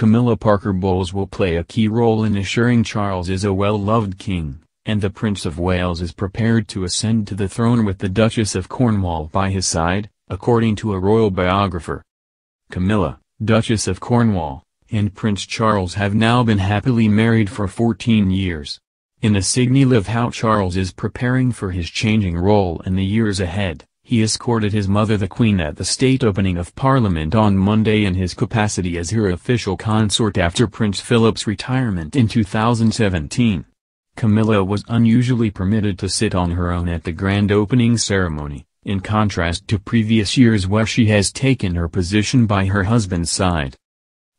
Camilla Parker Bowles will play a key role in assuring Charles is a well-loved king, and the Prince of Wales is prepared to ascend to the throne with the Duchess of Cornwall by his side, according to a royal biographer. Camilla, Duchess of Cornwall, and Prince Charles have now been happily married for 14 years. In a sign of how Charles is preparing for his changing role in the years ahead. He escorted his mother the Queen at the state opening of Parliament on Monday in his capacity as her official consort after Prince Philip's retirement in 2017. Camilla was unusually permitted to sit on her own at the grand opening ceremony, in contrast to previous years where she has taken her position by her husband's side.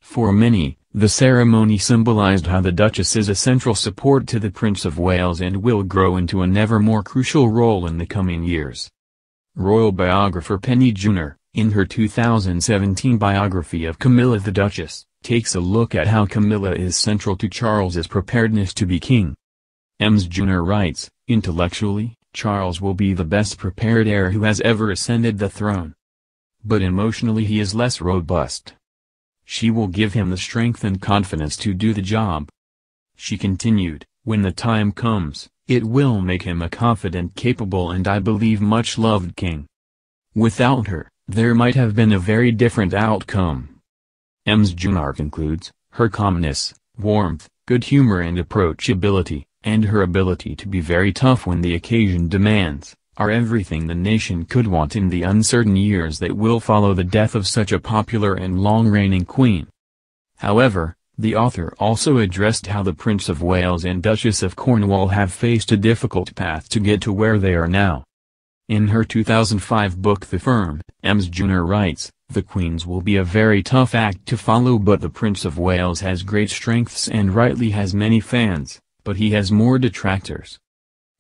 For many, the ceremony symbolized how the Duchess is a central support to the Prince of Wales and will grow into an ever more crucial role in the coming years. Royal biographer Penny Jr., in her 2017 biography of Camilla the Duchess, takes a look at how Camilla is central to Charles's preparedness to be king. Ems Jr. writes, intellectually, Charles will be the best prepared heir who has ever ascended the throne. But emotionally he is less robust. She will give him the strength and confidence to do the job. She continued, when the time comes, it will make him a confident capable and I believe much loved king. Without her, there might have been a very different outcome. M's Junar concludes, her calmness, warmth, good humor and approachability, and her ability to be very tough when the occasion demands, are everything the nation could want in the uncertain years that will follow the death of such a popular and long-reigning queen. However, the author also addressed how the Prince of Wales and Duchess of Cornwall have faced a difficult path to get to where they are now. In her 2005 book The Firm, Ems Jr. writes, The Queen's will be a very tough act to follow but the Prince of Wales has great strengths and rightly has many fans, but he has more detractors.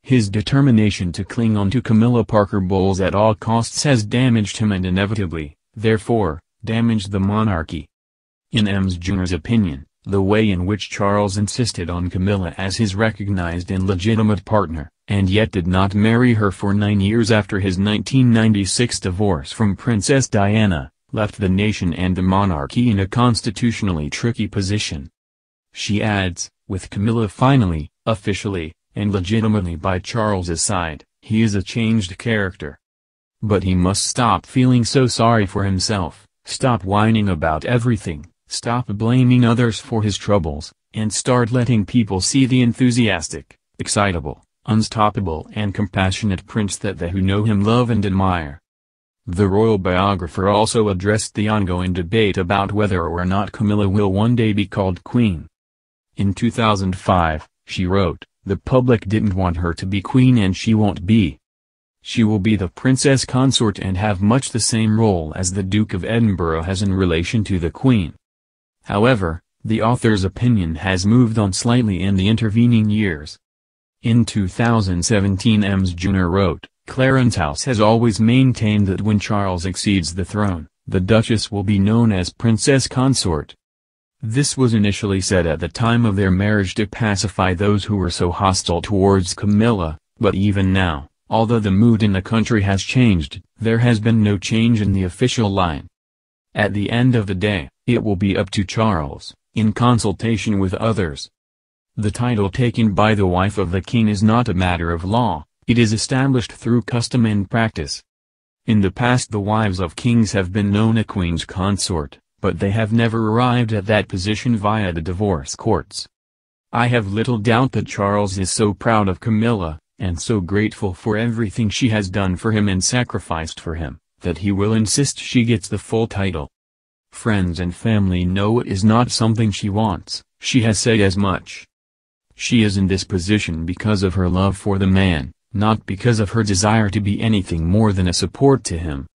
His determination to cling on to Camilla Parker Bowles at all costs has damaged him and inevitably, therefore, damaged the monarchy. In Ems Jr.'s opinion, the way in which Charles insisted on Camilla as his recognized and legitimate partner, and yet did not marry her for nine years after his 1996 divorce from Princess Diana, left the nation and the monarchy in a constitutionally tricky position. She adds, with Camilla finally, officially, and legitimately by Charles's side, he is a changed character. But he must stop feeling so sorry for himself, stop whining about everything, Stop blaming others for his troubles, and start letting people see the enthusiastic, excitable, unstoppable and compassionate prince that they who know him love and admire. The royal biographer also addressed the ongoing debate about whether or not Camilla will one day be called queen. In 2005, she wrote, the public didn't want her to be queen and she won't be. She will be the princess consort and have much the same role as the Duke of Edinburgh has in relation to the queen. However, the author's opinion has moved on slightly in the intervening years. In 2017 Ems Jr. wrote, Clarence House has always maintained that when Charles accedes the throne, the Duchess will be known as Princess Consort. This was initially said at the time of their marriage to pacify those who were so hostile towards Camilla, but even now, although the mood in the country has changed, there has been no change in the official line. At the end of the day, it will be up to Charles, in consultation with others. The title taken by the wife of the king is not a matter of law, it is established through custom and practice. In the past the wives of kings have been known a queen's consort, but they have never arrived at that position via the divorce courts. I have little doubt that Charles is so proud of Camilla, and so grateful for everything she has done for him and sacrificed for him, that he will insist she gets the full title. Friends and family know it is not something she wants, she has said as much. She is in this position because of her love for the man, not because of her desire to be anything more than a support to him.